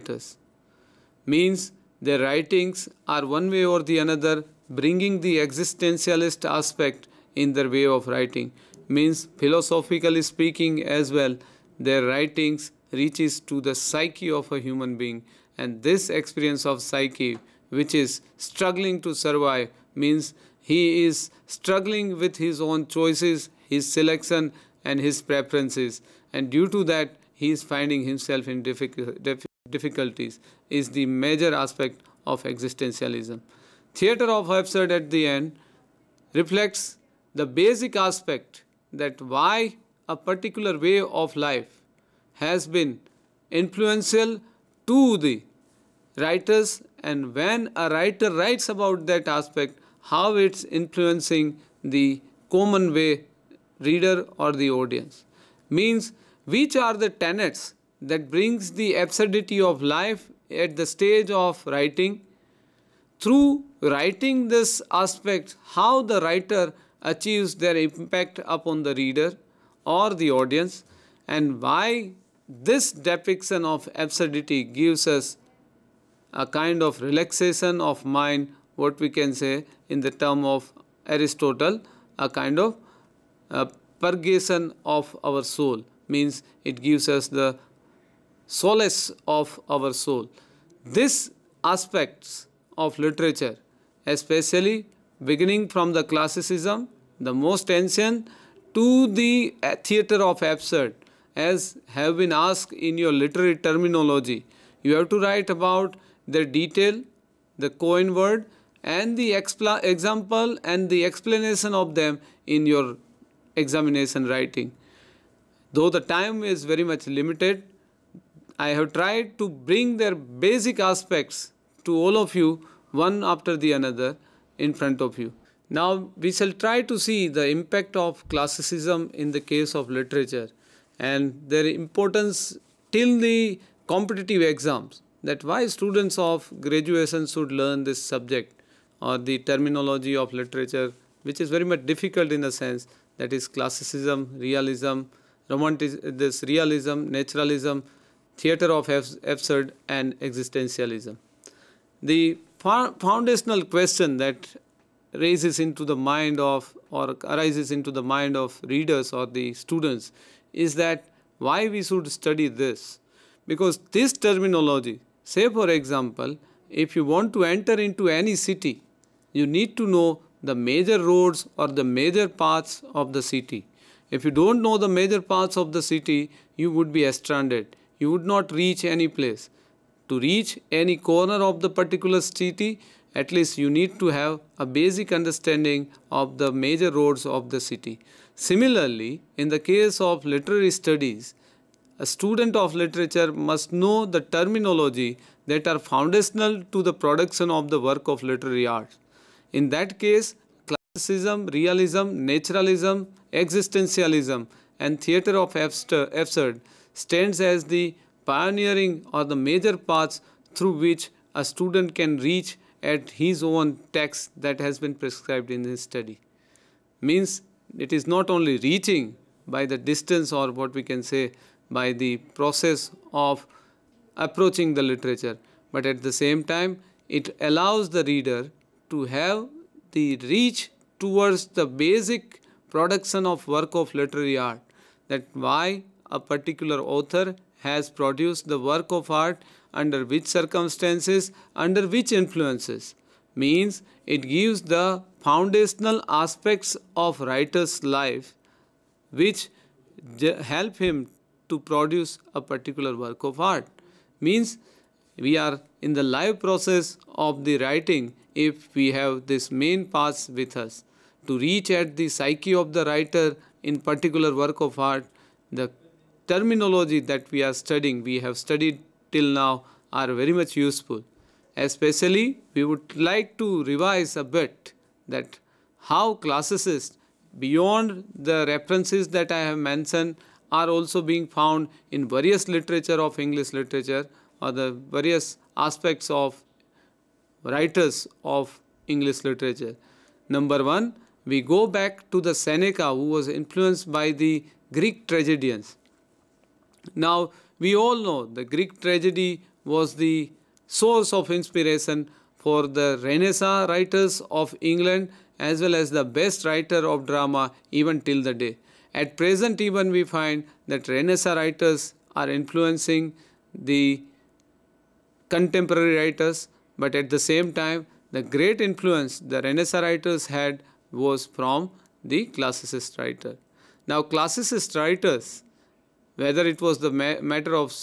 writers. Means their writings are one way or the another bringing the existentialist aspect in their way of writing. Means philosophically speaking as well, their writings reaches to the psyche of a human being and this experience of psyche which is struggling to survive means he is struggling with his own choices, his selection and his preferences and due to that he is finding himself in difficult difficulties is the major aspect of existentialism. Theatre of absurd at the end reflects the basic aspect that why a particular way of life has been influential to the writers and when a writer writes about that aspect, how it's influencing the common way reader or the audience. Means which are the tenets that brings the absurdity of life at the stage of writing. Through writing this aspect, how the writer achieves their impact upon the reader or the audience, and why this depiction of absurdity gives us a kind of relaxation of mind, what we can say in the term of Aristotle, a kind of a uh, purgation of our soul means it gives us the solace of our soul. This aspects of literature, especially beginning from the classicism, the most ancient, to the uh, theatre of absurd, as have been asked in your literary terminology. You have to write about the detail, the coin word, and the example and the explanation of them in your examination writing. Though the time is very much limited, I have tried to bring their basic aspects to all of you, one after the another, in front of you. Now, we shall try to see the impact of classicism in the case of literature and their importance till the competitive exams that why students of graduation should learn this subject or the terminology of literature which is very much difficult in the sense that is classicism, realism, romantic, this realism, naturalism, theater of absurd and existentialism. The foundational question that raises into the mind of or arises into the mind of readers or the students is that why we should study this because this terminology say for example if you want to enter into any city you need to know the major roads or the major paths of the city if you don't know the major paths of the city you would be stranded you would not reach any place. To reach any corner of the particular city, at least you need to have a basic understanding of the major roads of the city. Similarly, in the case of literary studies, a student of literature must know the terminology that are foundational to the production of the work of literary art. In that case, classicism, realism, naturalism, existentialism, and theatre of absurd stands as the pioneering or the major paths through which a student can reach at his own text that has been prescribed in his study. Means it is not only reaching by the distance or what we can say by the process of approaching the literature, but at the same time it allows the reader to have the reach towards the basic production of work of literary art. That why a particular author has produced the work of art under which circumstances, under which influences. Means it gives the foundational aspects of writer's life which help him to produce a particular work of art. Means we are in the live process of the writing if we have this main path with us. To reach at the psyche of the writer in particular work of art, the terminology that we are studying, we have studied till now, are very much useful. Especially, we would like to revise a bit that how classicists, beyond the references that I have mentioned, are also being found in various literature of English literature or the various aspects of writers of English literature. Number one, we go back to the Seneca who was influenced by the Greek tragedians. Now, we all know the Greek tragedy was the source of inspiration for the Renaissance writers of England as well as the best writer of drama even till the day. At present even we find that Renaissance writers are influencing the contemporary writers but at the same time the great influence the Renaissance writers had was from the classicist writer. Now classicist writers whether it was the ma matter of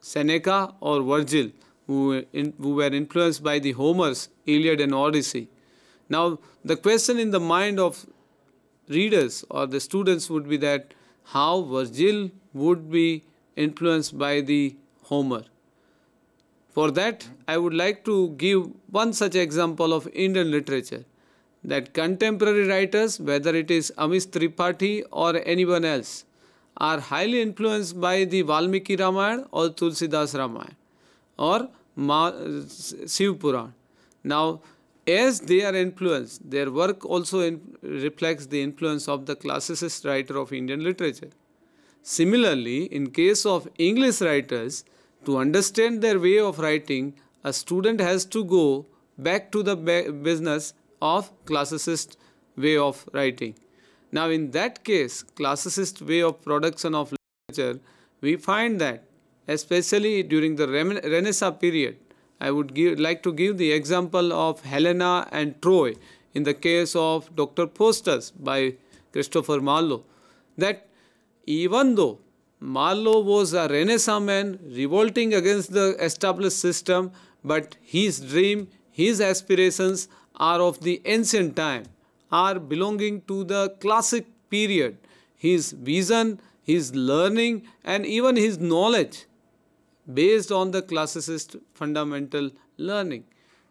Seneca or Virgil, who, in, who were influenced by the Homer's Iliad and Odyssey. Now, the question in the mind of readers or the students would be that how Virgil would be influenced by the Homer. For that, I would like to give one such example of Indian literature that contemporary writers, whether it is Amish Tripathi or anyone else, are highly influenced by the Valmiki Ramayana or Tulsidas Ramayana or Ma- Shiv Puran. Now, as they are influenced, their work also in- reflects the influence of the classicist writer of Indian literature. Similarly, in case of English writers, to understand their way of writing, a student has to go back to the business of classicist way of writing. Now in that case, classicist way of production of literature, we find that especially during the Renaissance period, I would give, like to give the example of Helena and Troy in the case of Dr. Faustus by Christopher Marlowe, that even though Marlowe was a Renaissance man revolting against the established system, but his dream, his aspirations are of the ancient time are belonging to the classic period. His vision, his learning and even his knowledge based on the classicist fundamental learning.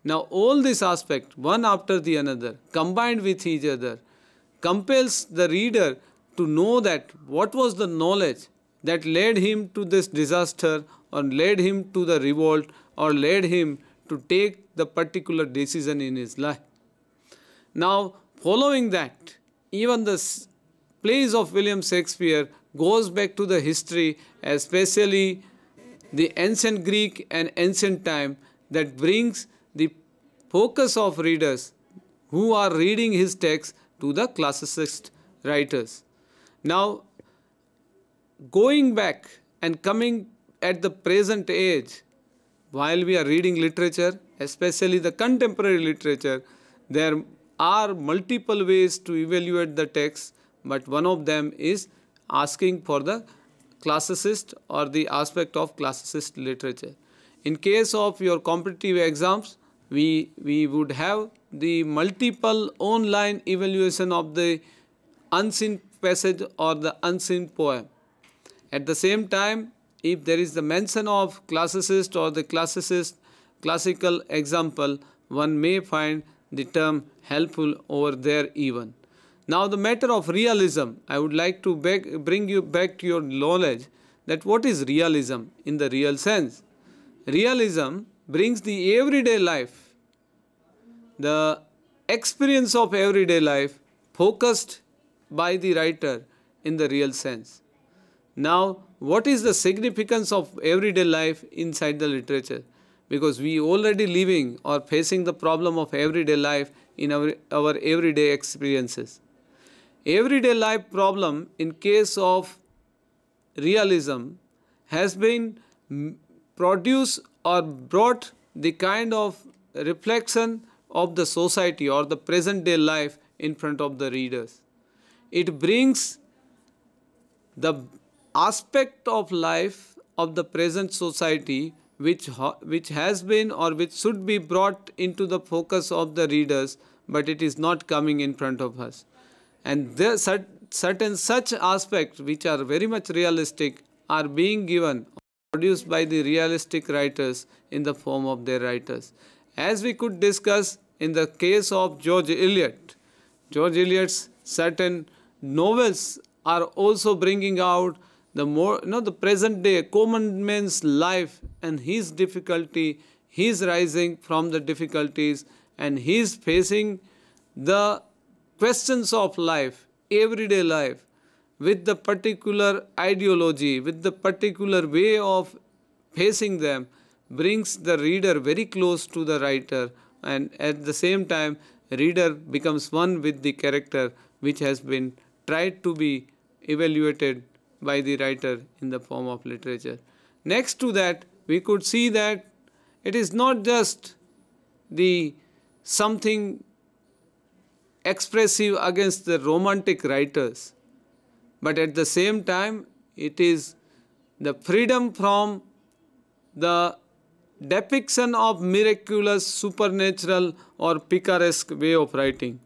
Now all these aspects, one after the another, combined with each other, compels the reader to know that what was the knowledge that led him to this disaster or led him to the revolt or led him to take the particular decision in his life. Now Following that, even the plays of William Shakespeare goes back to the history, especially the ancient Greek and ancient time that brings the focus of readers who are reading his text to the classicist writers. Now, going back and coming at the present age, while we are reading literature, especially the contemporary literature, there are multiple ways to evaluate the text but one of them is asking for the classicist or the aspect of classicist literature. In case of your competitive exams, we, we would have the multiple online evaluation of the unseen passage or the unseen poem. At the same time, if there is the mention of classicist or the classicist classical example, one may find the term helpful over there even. Now the matter of realism, I would like to beg, bring you back to your knowledge that what is realism in the real sense. Realism brings the everyday life, the experience of everyday life focused by the writer in the real sense. Now, what is the significance of everyday life inside the literature? because we already living or facing the problem of everyday life in our, our everyday experiences. Everyday life problem in case of realism has been produced or brought the kind of reflection of the society or the present day life in front of the readers. It brings the aspect of life of the present society which, which has been or which should be brought into the focus of the readers, but it is not coming in front of us. And there, certain such aspects which are very much realistic are being given produced by the realistic writers in the form of their writers. As we could discuss in the case of George Eliot, George Eliot's certain novels are also bringing out the more you know the present day common man's life and his difficulty he's rising from the difficulties and he's facing the questions of life everyday life with the particular ideology with the particular way of facing them brings the reader very close to the writer and at the same time reader becomes one with the character which has been tried to be evaluated by the writer in the form of literature. Next to that, we could see that it is not just the something expressive against the romantic writers, but at the same time, it is the freedom from the depiction of miraculous, supernatural or picaresque way of writing.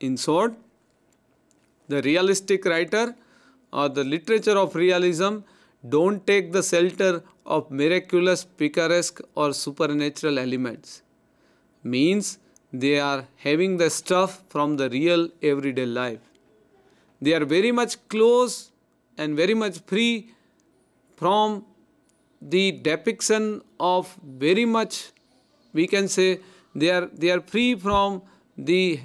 In short, the realistic writer or the literature of realism don't take the shelter of miraculous, picaresque or supernatural elements. Means they are having the stuff from the real everyday life. They are very much close and very much free from the depiction of very much we can say they are they are free from the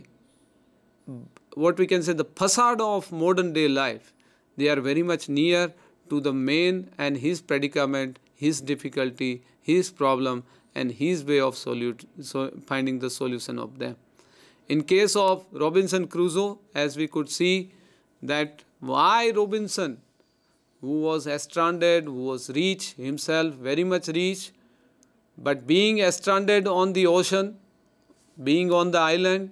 what we can say the facade of modern day life they are very much near to the main and his predicament, his difficulty, his problem, and his way of so finding the solution of them. In case of Robinson Crusoe, as we could see, that why Robinson, who was stranded, who was rich himself, very much rich, but being stranded on the ocean, being on the island,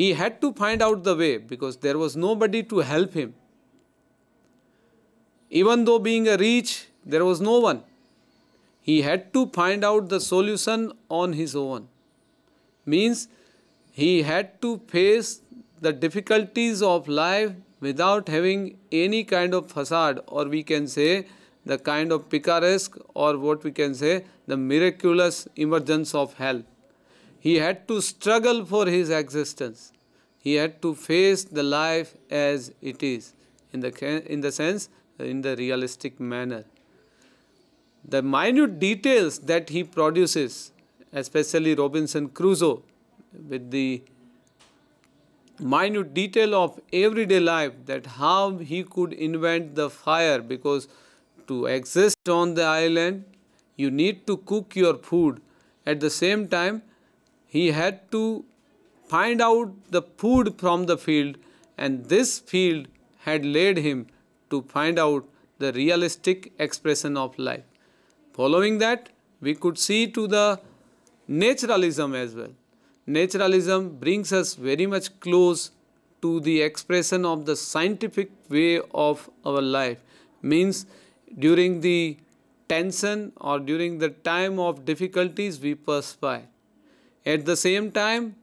he had to find out the way because there was nobody to help him. Even though being a rich, there was no one. He had to find out the solution on his own. Means he had to face the difficulties of life without having any kind of facade or we can say the kind of picaresque or what we can say the miraculous emergence of hell. He had to struggle for his existence. He had to face the life as it is, in the, in the sense, in the realistic manner. The minute details that he produces, especially Robinson Crusoe, with the minute detail of everyday life that how he could invent the fire because to exist on the island you need to cook your food at the same time he had to find out the food from the field and this field had led him to find out the realistic expression of life. Following that, we could see to the naturalism as well. Naturalism brings us very much close to the expression of the scientific way of our life. Means during the tension or during the time of difficulties we perspire. At the same time,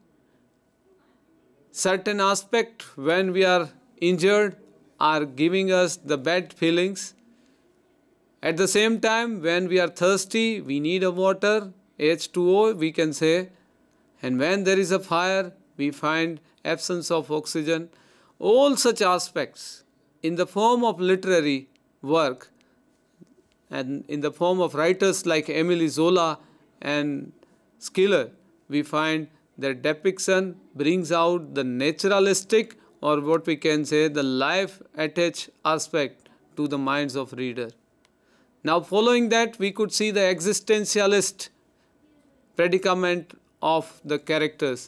certain aspect when we are injured are giving us the bad feelings. At the same time, when we are thirsty, we need a water, H2O, we can say. And when there is a fire, we find absence of oxygen. All such aspects in the form of literary work and in the form of writers like Emily Zola and Schiller we find that depiction brings out the naturalistic or what we can say the life attached aspect to the minds of reader. Now following that we could see the existentialist predicament of the characters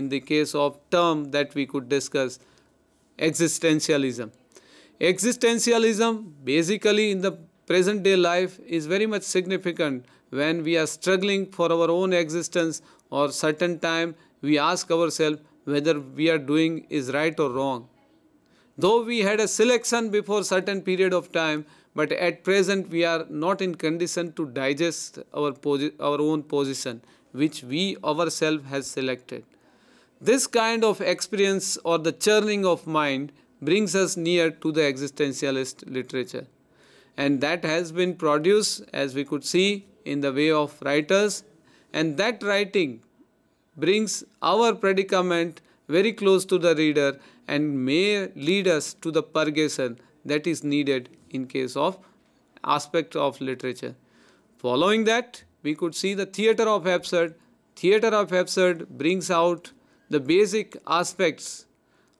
in the case of term that we could discuss existentialism. Existentialism basically in the present day life is very much significant when we are struggling for our own existence or certain time we ask ourselves whether we are doing is right or wrong. Though we had a selection before certain period of time, but at present we are not in condition to digest our, our own position, which we ourselves has selected. This kind of experience or the churning of mind brings us near to the existentialist literature. And that has been produced, as we could see, in the way of writers and that writing brings our predicament very close to the reader and may lead us to the purgation that is needed in case of aspect of literature. Following that, we could see the theater of absurd. Theater of absurd brings out the basic aspects,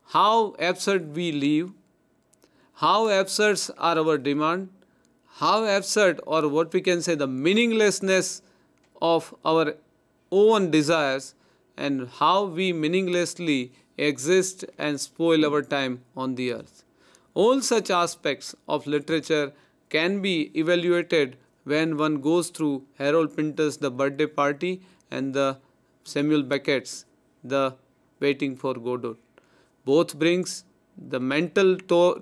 how absurd we live, how absurd are our demand, how absurd or what we can say the meaninglessness of our own desires and how we meaninglessly exist and spoil our time on the earth. All such aspects of literature can be evaluated when one goes through Harold Pinter's The Birthday Party and the Samuel Beckett's The Waiting for Godot. Both brings the mental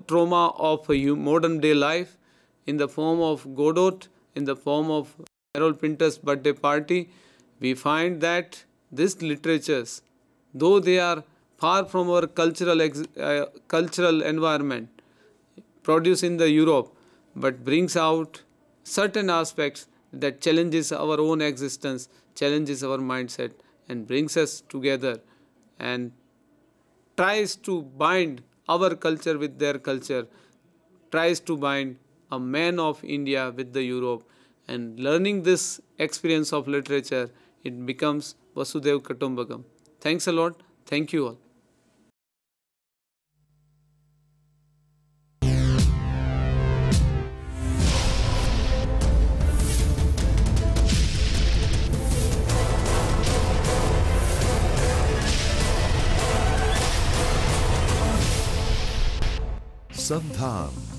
trauma of modern day life in the form of Godot, in the form of Carol Pinter's birthday party, we find that these literatures, though they are far from our cultural, uh, cultural environment, produced in the Europe, but brings out certain aspects that challenges our own existence, challenges our mindset and brings us together and tries to bind our culture with their culture, tries to bind a man of India with the Europe and learning this experience of literature, it becomes Vasudev Katumbagam. Thanks a lot. Thank you all. संधान